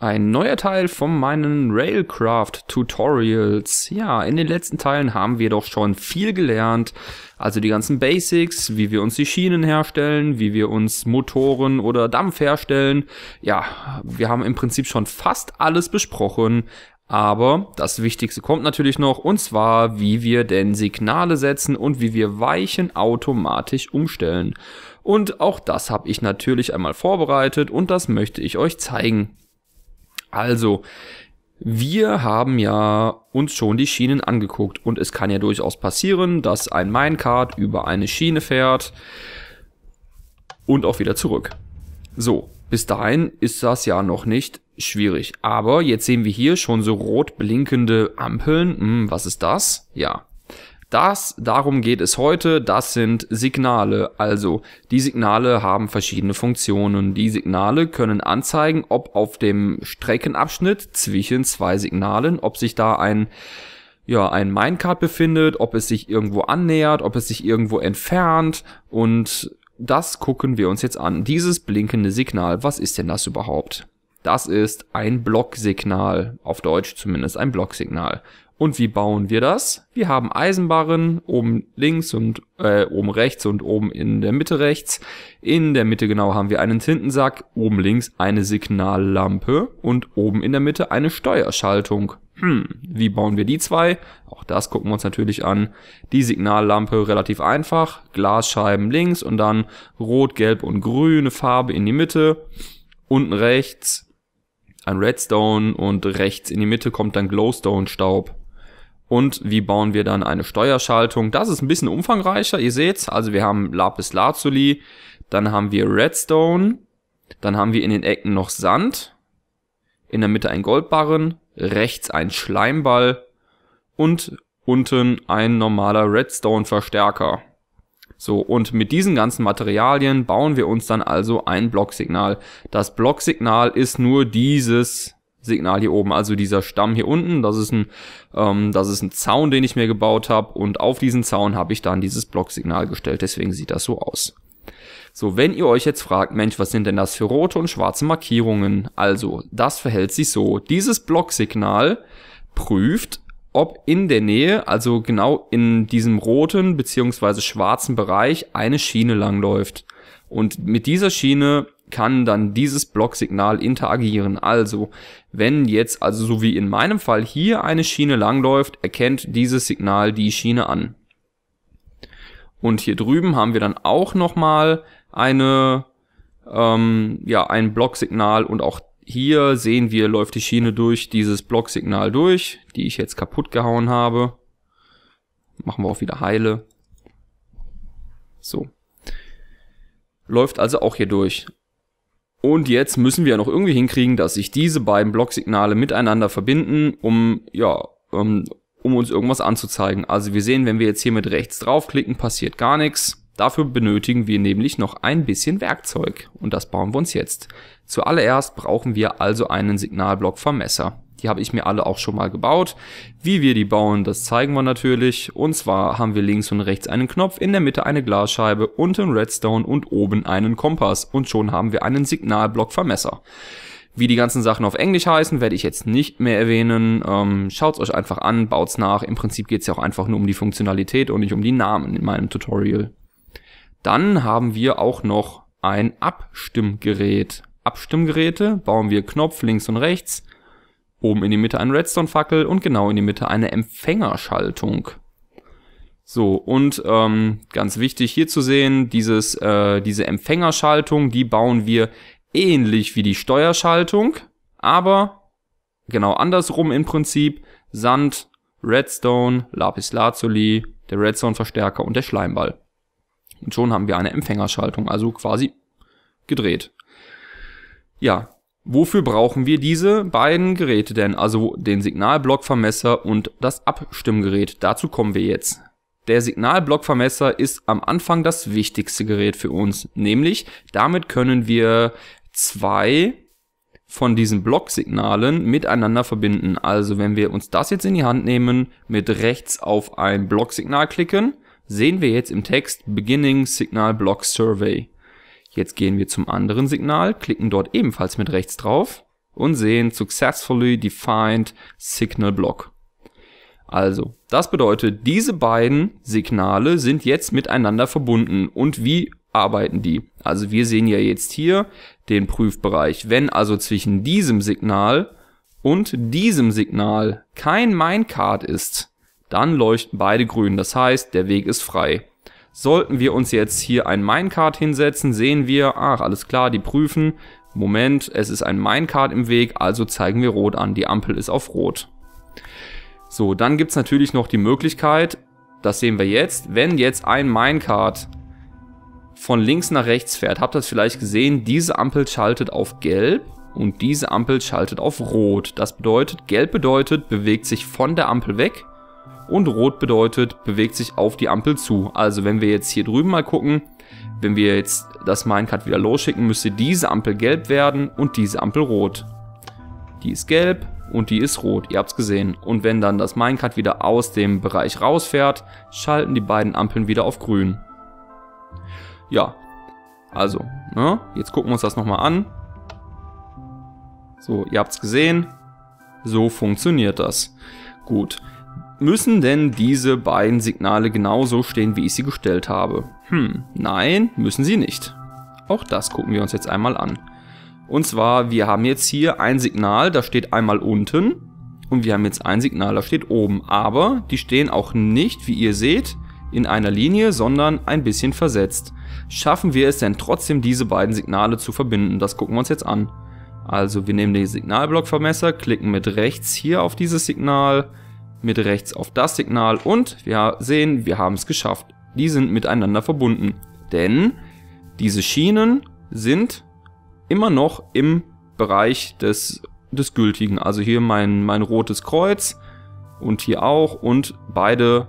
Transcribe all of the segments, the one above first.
Ein neuer Teil von meinen Railcraft Tutorials. Ja, in den letzten Teilen haben wir doch schon viel gelernt. Also die ganzen Basics, wie wir uns die Schienen herstellen, wie wir uns Motoren oder Dampf herstellen. Ja, wir haben im Prinzip schon fast alles besprochen. Aber das Wichtigste kommt natürlich noch, und zwar, wie wir denn Signale setzen und wie wir Weichen automatisch umstellen. Und auch das habe ich natürlich einmal vorbereitet und das möchte ich euch zeigen. Also, wir haben ja uns schon die Schienen angeguckt und es kann ja durchaus passieren, dass ein Minecart über eine Schiene fährt und auch wieder zurück. So, bis dahin ist das ja noch nicht schwierig. Aber jetzt sehen wir hier schon so rot blinkende Ampeln. Hm, was ist das? Ja, das, darum geht es heute, das sind Signale. Also, die Signale haben verschiedene Funktionen. Die Signale können anzeigen, ob auf dem Streckenabschnitt zwischen zwei Signalen, ob sich da ein ja, ein Minecart befindet, ob es sich irgendwo annähert, ob es sich irgendwo entfernt und das gucken wir uns jetzt an. Dieses blinkende Signal, was ist denn das überhaupt? Das ist ein Blocksignal, auf Deutsch zumindest ein Blocksignal. Und wie bauen wir das? Wir haben Eisenbarren oben links und äh, oben rechts und oben in der Mitte rechts. In der Mitte genau haben wir einen Tintensack, oben links eine Signallampe und oben in der Mitte eine Steuerschaltung. Hm, wie bauen wir die zwei? Auch das gucken wir uns natürlich an. Die Signallampe relativ einfach, Glasscheiben links und dann rot, gelb und grüne Farbe in die Mitte. Unten rechts ein Redstone und rechts in die Mitte kommt dann Glowstone-Staub und wie bauen wir dann eine Steuerschaltung. Das ist ein bisschen umfangreicher, ihr seht's. Also wir haben Lapis Lazuli, dann haben wir Redstone, dann haben wir in den Ecken noch Sand, in der Mitte ein Goldbarren, rechts ein Schleimball und unten ein normaler Redstone-Verstärker. So, und mit diesen ganzen Materialien bauen wir uns dann also ein Blocksignal. Das Blocksignal ist nur dieses Signal hier oben. Also dieser Stamm hier unten, das ist ein, ähm, das ist ein Zaun, den ich mir gebaut habe und auf diesen Zaun habe ich dann dieses Blocksignal gestellt, deswegen sieht das so aus. So, wenn ihr euch jetzt fragt, Mensch, was sind denn das für rote und schwarze Markierungen? Also, das verhält sich so. Dieses Blocksignal prüft, ob in der Nähe, also genau in diesem roten beziehungsweise schwarzen Bereich, eine Schiene langläuft. Und mit dieser Schiene kann dann dieses Blocksignal interagieren. Also, wenn jetzt, also so wie in meinem Fall hier eine Schiene langläuft, erkennt dieses Signal die Schiene an. Und hier drüben haben wir dann auch nochmal eine, ähm, ja, ein Blocksignal und auch hier sehen wir, läuft die Schiene durch dieses Blocksignal durch, die ich jetzt kaputt gehauen habe. Machen wir auch wieder heile. So. Läuft also auch hier durch. Und jetzt müssen wir noch irgendwie hinkriegen, dass sich diese beiden Blocksignale miteinander verbinden, um, ja, um, ähm, um uns irgendwas anzuzeigen. Also wir sehen, wenn wir jetzt hier mit rechts draufklicken, passiert gar nichts. Dafür benötigen wir nämlich noch ein bisschen Werkzeug und das bauen wir uns jetzt. Zuallererst brauchen wir also einen Signalblock Vermesser. Die habe ich mir alle auch schon mal gebaut. Wie wir die bauen, das zeigen wir natürlich. Und zwar haben wir links und rechts einen Knopf, in der Mitte eine Glasscheibe, unten Redstone und oben einen Kompass. Und schon haben wir einen Signalblock Vermesser. Wie die ganzen Sachen auf Englisch heißen, werde ich jetzt nicht mehr erwähnen. Ähm, schaut's euch einfach an, baut's nach. Im Prinzip geht's ja auch einfach nur um die Funktionalität und nicht um die Namen in meinem Tutorial. Dann haben wir auch noch ein Abstimmgerät. Abstimmgeräte bauen wir Knopf links und rechts Oben in die Mitte eine Redstone-Fackel und genau in die Mitte eine Empfängerschaltung. So, und ähm, ganz wichtig hier zu sehen, dieses, äh, diese Empfängerschaltung, die bauen wir ähnlich wie die Steuerschaltung, aber genau andersrum im Prinzip. Sand, Redstone, Lapis Lazuli, der Redstone-Verstärker und der Schleimball. Und schon haben wir eine Empfängerschaltung, also quasi gedreht. Ja, Wofür brauchen wir diese beiden Geräte denn? Also den Signalblockvermesser und das Abstimmgerät. Dazu kommen wir jetzt. Der Signalblockvermesser ist am Anfang das wichtigste Gerät für uns. Nämlich, damit können wir zwei von diesen Blocksignalen miteinander verbinden. Also wenn wir uns das jetzt in die Hand nehmen, mit rechts auf ein Blocksignal klicken, sehen wir jetzt im Text Beginning Signal Block Survey. Jetzt gehen wir zum anderen Signal, klicken dort ebenfalls mit rechts drauf und sehen Successfully Defined Signal Block. Also, das bedeutet, diese beiden Signale sind jetzt miteinander verbunden. Und wie arbeiten die? Also wir sehen ja jetzt hier den Prüfbereich. Wenn also zwischen diesem Signal und diesem Signal kein Minecart ist, dann leuchten beide grün. Das heißt, der Weg ist frei. Sollten wir uns jetzt hier ein Minecart hinsetzen, sehen wir, ach alles klar, die prüfen. Moment, es ist ein Minecart im Weg, also zeigen wir rot an. Die Ampel ist auf rot. So, dann gibt es natürlich noch die Möglichkeit, das sehen wir jetzt, wenn jetzt ein Minecart von links nach rechts fährt, habt ihr das vielleicht gesehen, diese Ampel schaltet auf gelb und diese Ampel schaltet auf rot. Das bedeutet, gelb bedeutet, bewegt sich von der Ampel weg und rot bedeutet, bewegt sich auf die Ampel zu. Also wenn wir jetzt hier drüben mal gucken, wenn wir jetzt das Minecart wieder losschicken, müsste diese Ampel gelb werden und diese Ampel rot. Die ist gelb und die ist rot, ihr habt es gesehen. Und wenn dann das Minecart wieder aus dem Bereich rausfährt, schalten die beiden Ampeln wieder auf grün. Ja, also, ne? jetzt gucken wir uns das nochmal an. So, ihr habt es gesehen, so funktioniert das. Gut, Müssen denn diese beiden Signale genauso stehen, wie ich sie gestellt habe? Hm, nein, müssen sie nicht. Auch das gucken wir uns jetzt einmal an. Und zwar, wir haben jetzt hier ein Signal, das steht einmal unten und wir haben jetzt ein Signal, das steht oben. Aber die stehen auch nicht, wie ihr seht, in einer Linie, sondern ein bisschen versetzt. Schaffen wir es denn trotzdem, diese beiden Signale zu verbinden? Das gucken wir uns jetzt an. Also wir nehmen den Signalblockvermesser, klicken mit rechts hier auf dieses Signal, mit rechts auf das Signal und wir sehen, wir haben es geschafft. Die sind miteinander verbunden, denn diese Schienen sind immer noch im Bereich des, des Gültigen. Also hier mein, mein rotes Kreuz und hier auch und beide,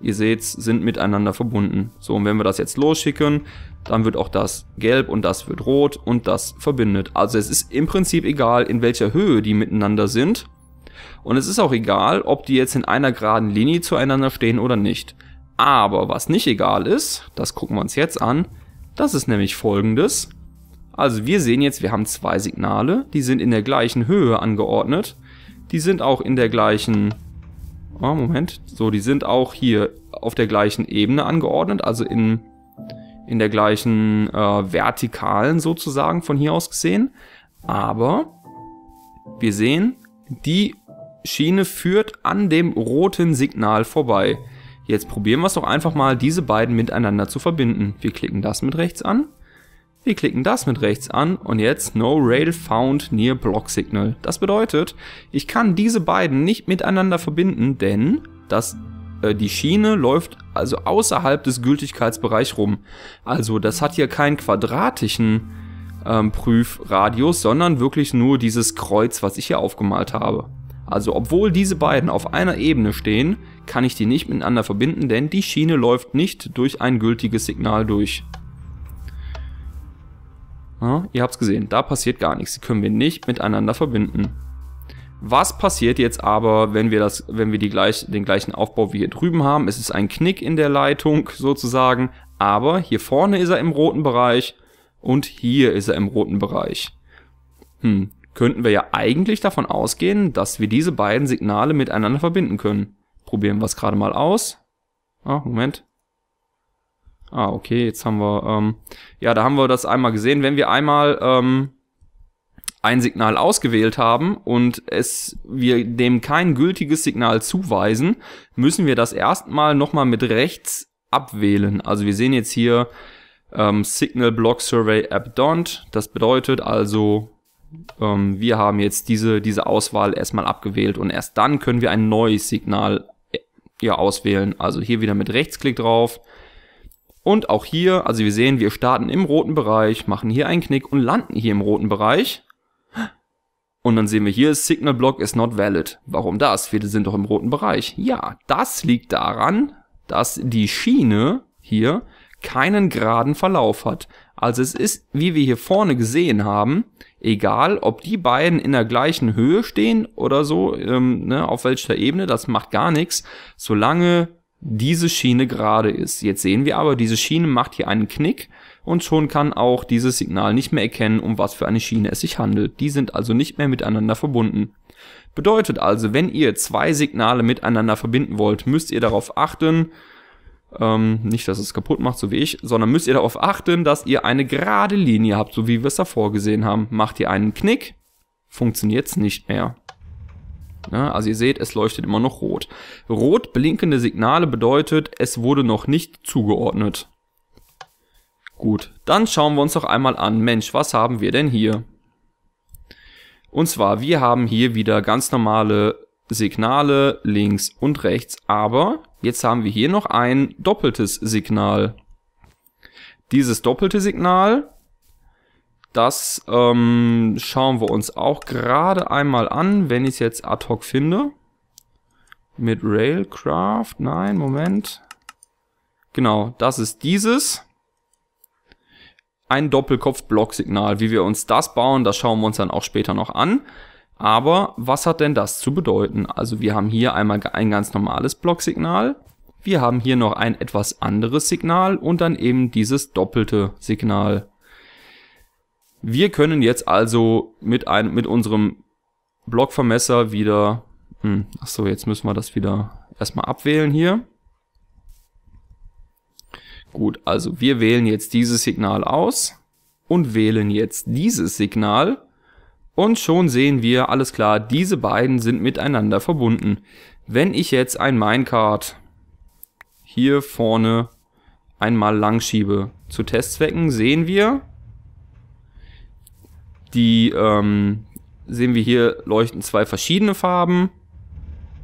ihr seht, sind miteinander verbunden. So, und wenn wir das jetzt losschicken, dann wird auch das gelb und das wird rot und das verbindet. Also es ist im Prinzip egal, in welcher Höhe die miteinander sind. Und es ist auch egal, ob die jetzt in einer geraden Linie zueinander stehen oder nicht. Aber was nicht egal ist, das gucken wir uns jetzt an, das ist nämlich folgendes. Also wir sehen jetzt, wir haben zwei Signale, die sind in der gleichen Höhe angeordnet. Die sind auch in der gleichen, oh Moment, so, die sind auch hier auf der gleichen Ebene angeordnet, also in, in der gleichen äh, Vertikalen sozusagen von hier aus gesehen. Aber wir sehen, die Schiene führt an dem roten Signal vorbei. Jetzt probieren wir es doch einfach mal, diese beiden miteinander zu verbinden. Wir klicken das mit rechts an. Wir klicken das mit rechts an und jetzt No Rail Found Near Block Signal. Das bedeutet, ich kann diese beiden nicht miteinander verbinden, denn das, äh, die Schiene läuft also außerhalb des Gültigkeitsbereichs rum. Also das hat hier keinen quadratischen ähm, Prüfradius, sondern wirklich nur dieses Kreuz, was ich hier aufgemalt habe. Also obwohl diese beiden auf einer Ebene stehen, kann ich die nicht miteinander verbinden, denn die Schiene läuft nicht durch ein gültiges Signal durch. Ja, ihr habt es gesehen, da passiert gar nichts. Die können wir nicht miteinander verbinden. Was passiert jetzt aber, wenn wir, das, wenn wir die gleich, den gleichen Aufbau wie hier drüben haben? Es ist ein Knick in der Leitung sozusagen, aber hier vorne ist er im roten Bereich und hier ist er im roten Bereich. Hm, könnten wir ja eigentlich davon ausgehen, dass wir diese beiden Signale miteinander verbinden können. Probieren wir es gerade mal aus. Ah, Moment. Ah, okay, jetzt haben wir, ähm, ja, da haben wir das einmal gesehen. Wenn wir einmal ähm, ein Signal ausgewählt haben und es wir dem kein gültiges Signal zuweisen, müssen wir das erstmal nochmal mit rechts abwählen. Also wir sehen jetzt hier ähm, Signal Block Survey App Don't. Das bedeutet also ähm, wir haben jetzt diese, diese Auswahl erstmal abgewählt und erst dann können wir ein neues Signal äh, ja, auswählen. Also hier wieder mit Rechtsklick drauf. Und auch hier, also wir sehen, wir starten im roten Bereich, machen hier einen Knick und landen hier im roten Bereich. Und dann sehen wir hier, Signal Block is not valid. Warum das? Wir sind doch im roten Bereich. Ja, das liegt daran, dass die Schiene hier keinen geraden Verlauf hat. Also es ist, wie wir hier vorne gesehen haben, egal ob die beiden in der gleichen Höhe stehen oder so, ähm, ne, auf welcher Ebene, das macht gar nichts, solange diese Schiene gerade ist. Jetzt sehen wir aber, diese Schiene macht hier einen Knick und schon kann auch dieses Signal nicht mehr erkennen, um was für eine Schiene es sich handelt. Die sind also nicht mehr miteinander verbunden. Bedeutet also, wenn ihr zwei Signale miteinander verbinden wollt, müsst ihr darauf achten, ähm, nicht, dass es kaputt macht, so wie ich, sondern müsst ihr darauf achten, dass ihr eine gerade Linie habt, so wie wir es davor gesehen haben. Macht ihr einen Knick, funktioniert es nicht mehr. Ja, also ihr seht, es leuchtet immer noch rot. Rot blinkende Signale bedeutet, es wurde noch nicht zugeordnet. Gut, dann schauen wir uns doch einmal an. Mensch, was haben wir denn hier? Und zwar, wir haben hier wieder ganz normale Signale links und rechts, aber jetzt haben wir hier noch ein doppeltes Signal. Dieses doppelte Signal, das ähm, schauen wir uns auch gerade einmal an, wenn ich es jetzt ad hoc finde. Mit Railcraft, nein, Moment. Genau, das ist dieses. Ein Doppelkopf-Block-Signal. Wie wir uns das bauen, das schauen wir uns dann auch später noch an. Aber was hat denn das zu bedeuten? Also wir haben hier einmal ein ganz normales Blocksignal, wir haben hier noch ein etwas anderes Signal und dann eben dieses doppelte Signal. Wir können jetzt also mit, ein, mit unserem Blockvermesser wieder... Hm, achso, jetzt müssen wir das wieder erstmal abwählen hier. Gut, also wir wählen jetzt dieses Signal aus und wählen jetzt dieses Signal. Und schon sehen wir, alles klar, diese beiden sind miteinander verbunden. Wenn ich jetzt ein Minecart hier vorne einmal lang schiebe, zu Testzwecken sehen wir, die ähm, sehen wir hier leuchten zwei verschiedene Farben,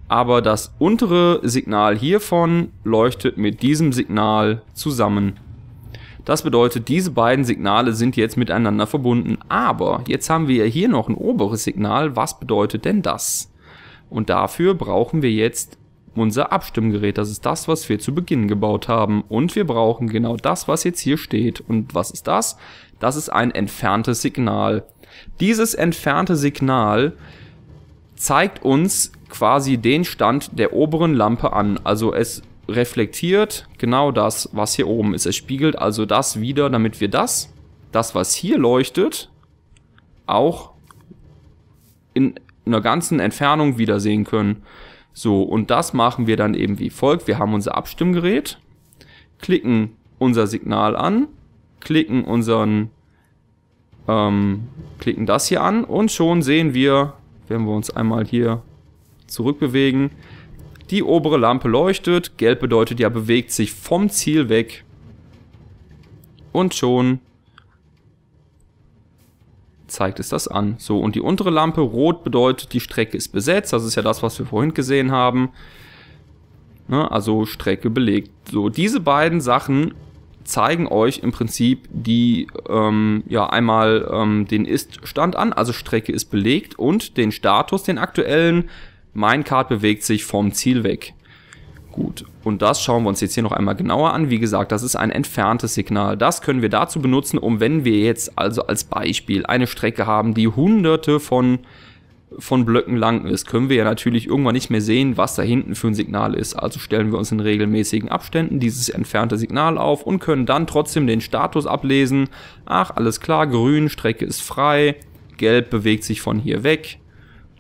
aber das untere Signal hiervon leuchtet mit diesem Signal zusammen. Das bedeutet, diese beiden Signale sind jetzt miteinander verbunden. Aber jetzt haben wir ja hier noch ein oberes Signal. Was bedeutet denn das? Und dafür brauchen wir jetzt unser Abstimmgerät. Das ist das, was wir zu Beginn gebaut haben. Und wir brauchen genau das, was jetzt hier steht. Und was ist das? Das ist ein entferntes Signal. Dieses entfernte Signal zeigt uns quasi den Stand der oberen Lampe an. Also es reflektiert genau das, was hier oben ist. Es spiegelt also das wieder, damit wir das, das was hier leuchtet, auch in einer ganzen Entfernung wieder sehen können. So, und das machen wir dann eben wie folgt. Wir haben unser Abstimmgerät, klicken unser Signal an, klicken unseren, ähm, klicken das hier an und schon sehen wir, wenn wir uns einmal hier zurückbewegen, die obere Lampe leuchtet. Gelb bedeutet, ja, bewegt sich vom Ziel weg. Und schon zeigt es das an. So, und die untere Lampe, rot bedeutet, die Strecke ist besetzt. Das ist ja das, was wir vorhin gesehen haben. Ne, also Strecke belegt. So, diese beiden Sachen zeigen euch im Prinzip die, ähm, ja, einmal ähm, den Ist-Stand an, also Strecke ist belegt und den Status, den aktuellen, mein Card bewegt sich vom Ziel weg. Gut, und das schauen wir uns jetzt hier noch einmal genauer an. Wie gesagt, das ist ein entferntes Signal. Das können wir dazu benutzen, um wenn wir jetzt also als Beispiel eine Strecke haben, die hunderte von, von Blöcken lang ist, können wir ja natürlich irgendwann nicht mehr sehen, was da hinten für ein Signal ist. Also stellen wir uns in regelmäßigen Abständen dieses entfernte Signal auf und können dann trotzdem den Status ablesen. Ach, alles klar, grün, Strecke ist frei, gelb bewegt sich von hier weg,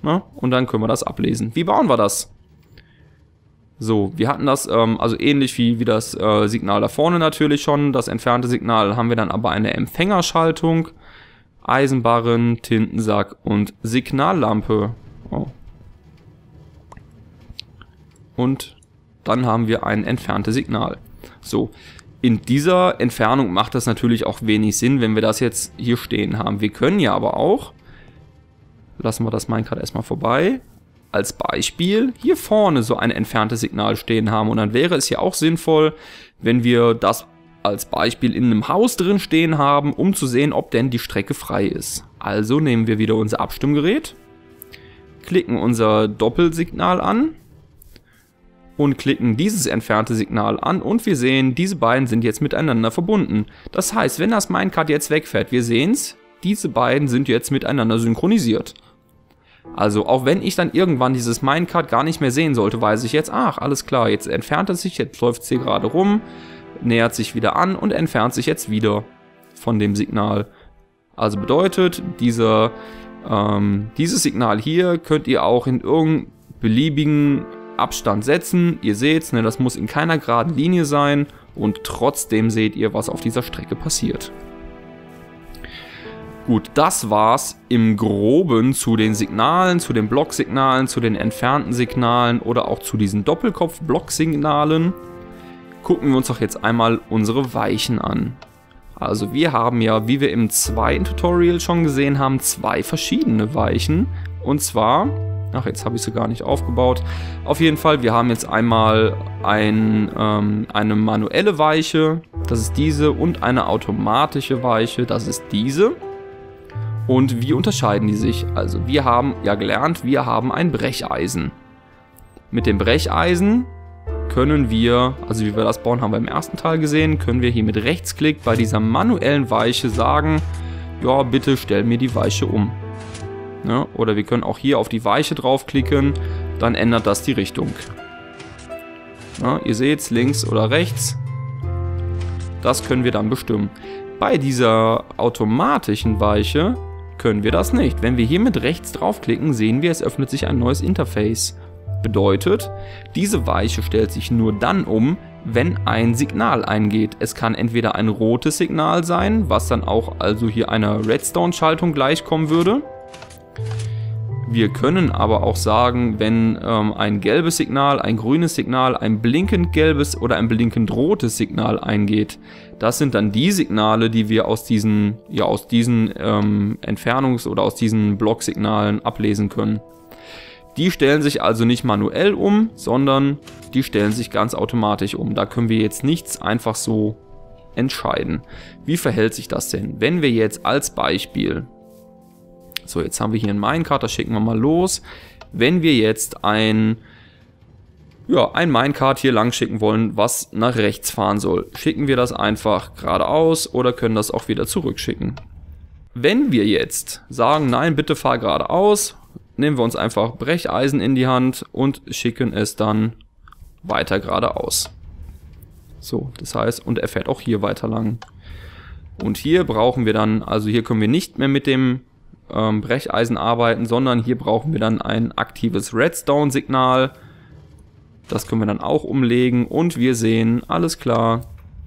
na? Ne? Und dann können wir das ablesen. Wie bauen wir das? So, wir hatten das ähm, also ähnlich wie, wie das äh, Signal da vorne natürlich schon. Das entfernte Signal haben wir dann aber eine Empfängerschaltung, Eisenbarren, Tintensack und Signallampe. Oh. Und dann haben wir ein entferntes Signal. So, in dieser Entfernung macht das natürlich auch wenig Sinn, wenn wir das jetzt hier stehen haben. Wir können ja aber auch lassen wir das Minecart erstmal vorbei. Als Beispiel hier vorne so ein entferntes Signal stehen haben. Und dann wäre es ja auch sinnvoll, wenn wir das als Beispiel in einem Haus drin stehen haben, um zu sehen, ob denn die Strecke frei ist. Also nehmen wir wieder unser Abstimmgerät, klicken unser Doppelsignal an und klicken dieses entfernte Signal an und wir sehen, diese beiden sind jetzt miteinander verbunden. Das heißt, wenn das Minecart jetzt wegfährt, wir sehen es, diese beiden sind jetzt miteinander synchronisiert. Also auch wenn ich dann irgendwann dieses Minecart gar nicht mehr sehen sollte, weiß ich jetzt, ach, alles klar, jetzt entfernt es sich, jetzt läuft es hier gerade rum, nähert sich wieder an und entfernt sich jetzt wieder von dem Signal. Also bedeutet, diese, ähm, dieses Signal hier könnt ihr auch in irgendeinem beliebigen Abstand setzen. Ihr seht, ne, das muss in keiner geraden Linie sein und trotzdem seht ihr, was auf dieser Strecke passiert. Gut, das war's im Groben zu den Signalen, zu den Blocksignalen, zu den entfernten Signalen oder auch zu diesen Doppelkopf-Blocksignalen. Gucken wir uns doch jetzt einmal unsere Weichen an. Also wir haben ja, wie wir im zweiten Tutorial schon gesehen haben, zwei verschiedene Weichen. Und zwar, ach jetzt habe ich sie gar nicht aufgebaut. Auf jeden Fall, wir haben jetzt einmal ein, ähm, eine manuelle Weiche, das ist diese, und eine automatische Weiche, das ist diese. Und wie unterscheiden die sich? Also wir haben ja gelernt, wir haben ein Brecheisen. Mit dem Brecheisen können wir, also wie wir das bauen, haben wir im ersten Teil gesehen, können wir hier mit Rechtsklick bei dieser manuellen Weiche sagen, ja bitte stell mir die Weiche um. Ja, oder wir können auch hier auf die Weiche draufklicken, dann ändert das die Richtung. Ja, ihr seht links oder rechts. Das können wir dann bestimmen. Bei dieser automatischen Weiche können wir das nicht. Wenn wir hier mit rechts draufklicken, sehen wir, es öffnet sich ein neues Interface. Bedeutet, diese Weiche stellt sich nur dann um, wenn ein Signal eingeht. Es kann entweder ein rotes Signal sein, was dann auch also hier einer Redstone-Schaltung gleichkommen würde. Wir können aber auch sagen, wenn ähm, ein gelbes Signal, ein grünes Signal, ein blinkend gelbes oder ein blinkend rotes Signal eingeht, das sind dann die Signale, die wir aus diesen, ja, aus diesen ähm, Entfernungs- oder aus diesen Blocksignalen ablesen können. Die stellen sich also nicht manuell um, sondern die stellen sich ganz automatisch um. Da können wir jetzt nichts einfach so entscheiden. Wie verhält sich das denn? Wenn wir jetzt als Beispiel so, jetzt haben wir hier einen Minecart, das schicken wir mal los. Wenn wir jetzt ein, ja, ein Minecart hier lang schicken wollen, was nach rechts fahren soll, schicken wir das einfach geradeaus oder können das auch wieder zurückschicken. Wenn wir jetzt sagen, nein, bitte fahr geradeaus, nehmen wir uns einfach Brecheisen in die Hand und schicken es dann weiter geradeaus. So, das heißt, und er fährt auch hier weiter lang. Und hier brauchen wir dann, also hier können wir nicht mehr mit dem ähm, Brecheisen arbeiten, sondern hier brauchen wir dann ein aktives Redstone-Signal. Das können wir dann auch umlegen und wir sehen, alles klar,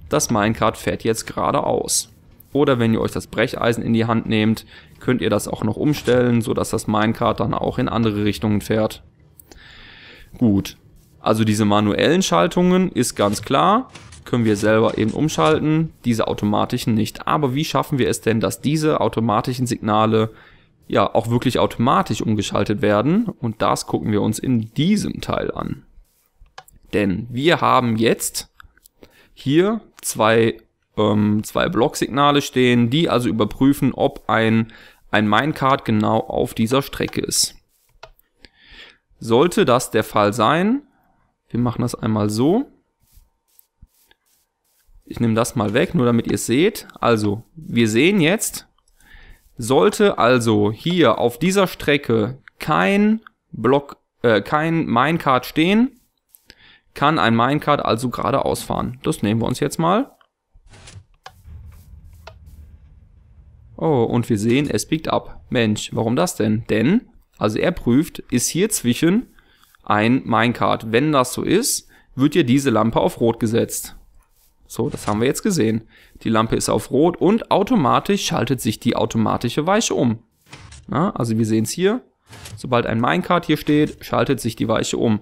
das Minecart fährt jetzt geradeaus. Oder wenn ihr euch das Brecheisen in die Hand nehmt, könnt ihr das auch noch umstellen, sodass das Minecart dann auch in andere Richtungen fährt. Gut, also diese manuellen Schaltungen ist ganz klar, können wir selber eben umschalten, diese automatischen nicht. Aber wie schaffen wir es denn, dass diese automatischen Signale ja auch wirklich automatisch umgeschaltet werden und das gucken wir uns in diesem Teil an. Denn wir haben jetzt hier zwei, ähm, zwei Blocksignale stehen, die also überprüfen, ob ein, ein Minecart genau auf dieser Strecke ist. Sollte das der Fall sein, wir machen das einmal so. Ich nehme das mal weg, nur damit ihr es seht. Also, wir sehen jetzt, sollte also hier auf dieser Strecke kein Block, äh, kein Minecart stehen, kann ein Minecart also geradeaus fahren. Das nehmen wir uns jetzt mal. Oh, und wir sehen, es biegt ab. Mensch, warum das denn? Denn, also er prüft, ist hier zwischen ein Minecart. Wenn das so ist, wird hier diese Lampe auf Rot gesetzt. So, das haben wir jetzt gesehen. Die Lampe ist auf Rot und automatisch schaltet sich die automatische Weiche um. Na, also wir sehen es hier. Sobald ein Minecart hier steht, schaltet sich die Weiche um.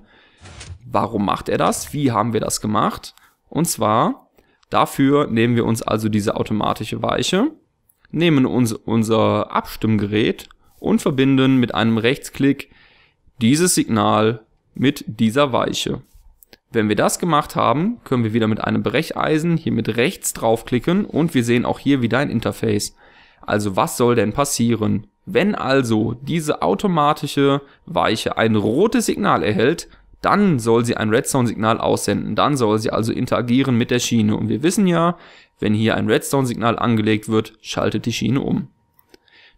Warum macht er das? Wie haben wir das gemacht? Und zwar, dafür nehmen wir uns also diese automatische Weiche, nehmen uns unser Abstimmgerät und verbinden mit einem Rechtsklick dieses Signal mit dieser Weiche. Wenn wir das gemacht haben, können wir wieder mit einem Brecheisen hier mit rechts draufklicken und wir sehen auch hier wieder ein Interface. Also was soll denn passieren? Wenn also diese automatische Weiche ein rotes Signal erhält, dann soll sie ein Redstone-Signal aussenden. Dann soll sie also interagieren mit der Schiene. Und wir wissen ja, wenn hier ein Redstone-Signal angelegt wird, schaltet die Schiene um.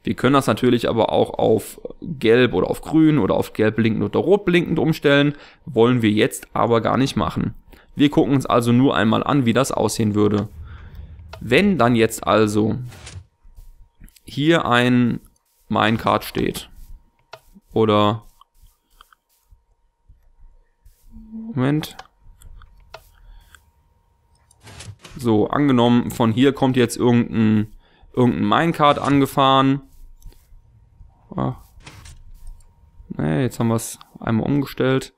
Wir können das natürlich aber auch auf gelb oder auf grün oder auf gelb blinkend oder rot blinkend umstellen, wollen wir jetzt aber gar nicht machen. Wir gucken uns also nur einmal an, wie das aussehen würde. Wenn dann jetzt also hier ein Minecart steht oder Moment. So, angenommen, von hier kommt jetzt irgendein, irgendein Minecart angefahren Ah. Nee, jetzt haben wir es einmal umgestellt.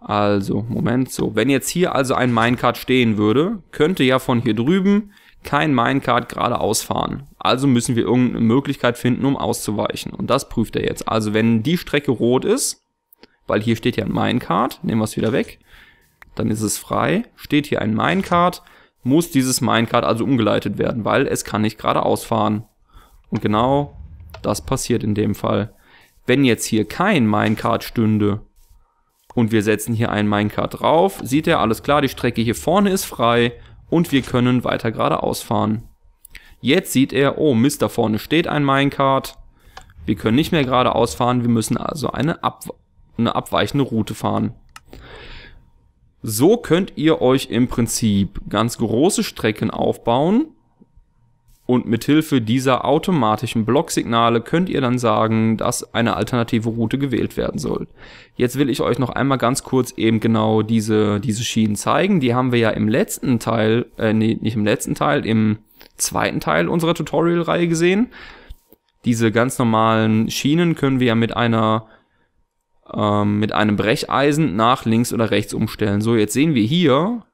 Also, Moment, so. Wenn jetzt hier also ein Minecart stehen würde, könnte ja von hier drüben kein Minecart geradeaus fahren. Also müssen wir irgendeine Möglichkeit finden, um auszuweichen. Und das prüft er jetzt. Also, wenn die Strecke rot ist, weil hier steht ja ein Minecart, nehmen wir es wieder weg, dann ist es frei. Steht hier ein Minecart, muss dieses Minecart also umgeleitet werden, weil es kann nicht geradeaus fahren. Und genau das passiert in dem Fall. Wenn jetzt hier kein Minecart stünde und wir setzen hier einen Minecart drauf, sieht er, alles klar, die Strecke hier vorne ist frei und wir können weiter geradeaus fahren. Jetzt sieht er, oh Mist, da vorne steht ein Minecart. Wir können nicht mehr geradeaus fahren, wir müssen also eine, ab eine abweichende Route fahren. So könnt ihr euch im Prinzip ganz große Strecken aufbauen und mithilfe dieser automatischen Blocksignale könnt ihr dann sagen, dass eine alternative Route gewählt werden soll. Jetzt will ich euch noch einmal ganz kurz eben genau diese, diese Schienen zeigen. Die haben wir ja im letzten Teil, äh, nee, nicht im letzten Teil, im zweiten Teil unserer Tutorial-Reihe gesehen. Diese ganz normalen Schienen können wir ja mit einer ähm, mit einem Brecheisen nach links oder rechts umstellen. So, jetzt sehen wir hier,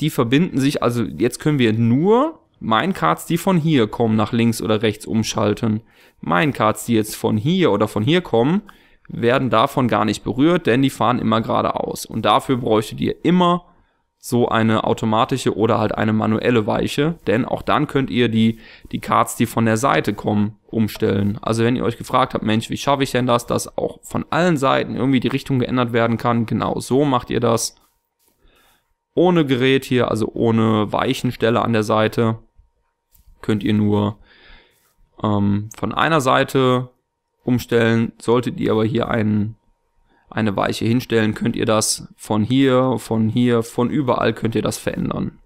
die verbinden sich, also jetzt können wir nur Minecarts, die von hier kommen, nach links oder rechts umschalten. Minecarts, die jetzt von hier oder von hier kommen, werden davon gar nicht berührt, denn die fahren immer geradeaus. Und dafür bräuchtet ihr immer so eine automatische oder halt eine manuelle Weiche, denn auch dann könnt ihr die, die Cards, die von der Seite kommen, umstellen. Also wenn ihr euch gefragt habt, Mensch, wie schaffe ich denn das, dass auch von allen Seiten irgendwie die Richtung geändert werden kann, genau so macht ihr das. Ohne Gerät hier, also ohne Weichenstelle an der Seite könnt ihr nur ähm, von einer Seite umstellen. Solltet ihr aber hier einen, eine Weiche hinstellen, könnt ihr das von hier, von hier, von überall könnt ihr das verändern.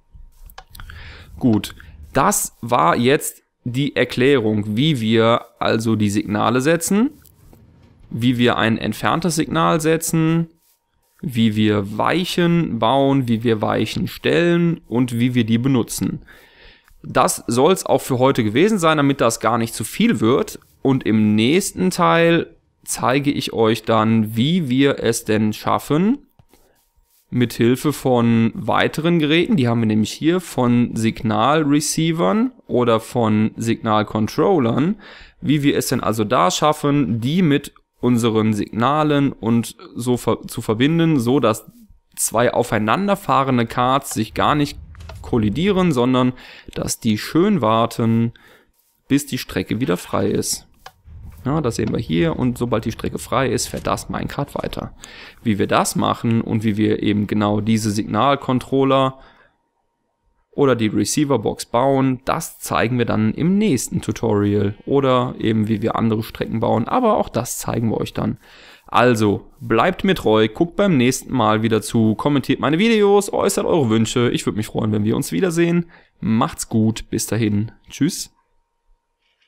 Gut, das war jetzt die Erklärung, wie wir also die Signale setzen, wie wir ein entferntes Signal setzen, wie wir Weichen bauen, wie wir Weichen stellen und wie wir die benutzen. Das soll es auch für heute gewesen sein, damit das gar nicht zu viel wird. Und im nächsten Teil zeige ich euch dann, wie wir es denn schaffen, mit Hilfe von weiteren Geräten, die haben wir nämlich hier, von Signalreceivern oder von Signalcontrollern, wie wir es denn also da schaffen, die mit unseren Signalen und so ver zu verbinden, so dass zwei aufeinanderfahrende Cards sich gar nicht kollidieren, sondern dass die schön warten, bis die Strecke wieder frei ist. Ja, das sehen wir hier und sobald die Strecke frei ist, fährt das Minecart weiter. Wie wir das machen und wie wir eben genau diese Signalcontroller oder die Receiverbox bauen, das zeigen wir dann im nächsten Tutorial oder eben wie wir andere Strecken bauen, aber auch das zeigen wir euch dann. Also, bleibt mir treu, guckt beim nächsten Mal wieder zu, kommentiert meine Videos, äußert eure Wünsche. Ich würde mich freuen, wenn wir uns wiedersehen. Macht's gut, bis dahin. Tschüss.